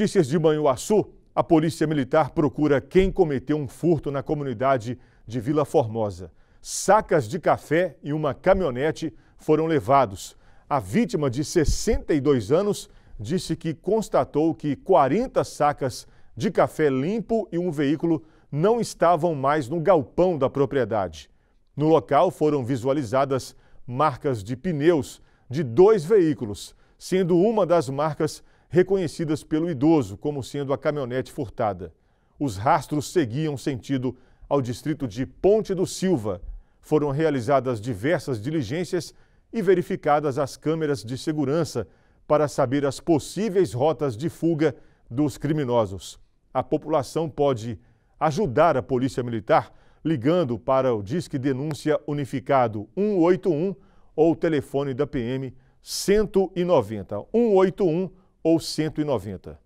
notícias de Manhuaçu, a Polícia Militar procura quem cometeu um furto na comunidade de Vila Formosa. Sacas de café e uma caminhonete foram levados. A vítima, de 62 anos, disse que constatou que 40 sacas de café limpo e um veículo não estavam mais no galpão da propriedade. No local foram visualizadas marcas de pneus de dois veículos, sendo uma das marcas reconhecidas pelo idoso como sendo a caminhonete furtada. Os rastros seguiam sentido ao distrito de Ponte do Silva. Foram realizadas diversas diligências e verificadas as câmeras de segurança para saber as possíveis rotas de fuga dos criminosos. A população pode ajudar a Polícia Militar ligando para o Disque Denúncia Unificado 181 ou o telefone da PM 190. 181 ou 190?